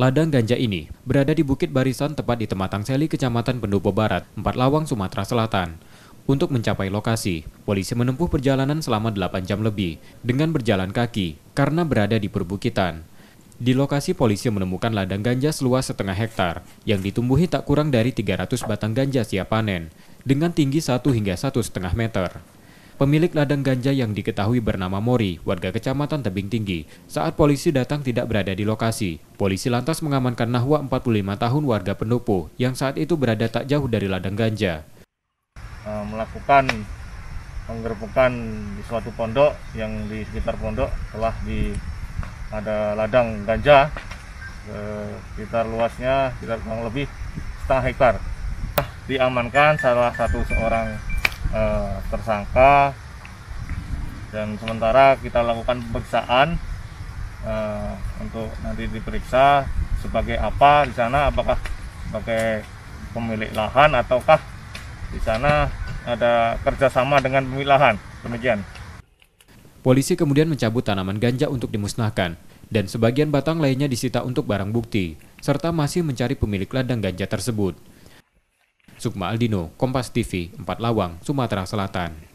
Ladang ganja ini berada di Bukit Barisan tepat di Tematang Seli, Kecamatan Pendopo Barat, Empat Lawang, Sumatera Selatan. Untuk mencapai lokasi, polisi menempuh perjalanan selama 8 jam lebih dengan berjalan kaki karena berada di perbukitan. Di lokasi polisi menemukan ladang ganja seluas setengah hektar yang ditumbuhi tak kurang dari 300 batang ganja siap panen dengan tinggi 1 hingga 1,5 meter. Pemilik ladang ganja yang diketahui bernama Mori, warga kecamatan Tebing Tinggi, saat polisi datang tidak berada di lokasi. Polisi lantas mengamankan Nahwa 45 tahun warga pendopo yang saat itu berada tak jauh dari ladang ganja. Eh, melakukan penggerbekan di suatu pondok yang di sekitar pondok telah di ada ladang ganja eh, sekitar luasnya sekitar kurang lebih setengah hektar diamankan salah satu seorang eh, tersangka dan sementara kita lakukan pemeriksaan eh, untuk nanti diperiksa sebagai apa di sana apakah sebagai pemilik lahan ataukah di sana ada kerjasama dengan pemilik lahan demikian. Polisi kemudian mencabut tanaman ganja untuk dimusnahkan dan sebagian batang lainnya disita untuk barang bukti serta masih mencari pemilik ladang ganja tersebut. Sukma Aldino, Kompas TV, Empat Lawang, Sumatera Selatan.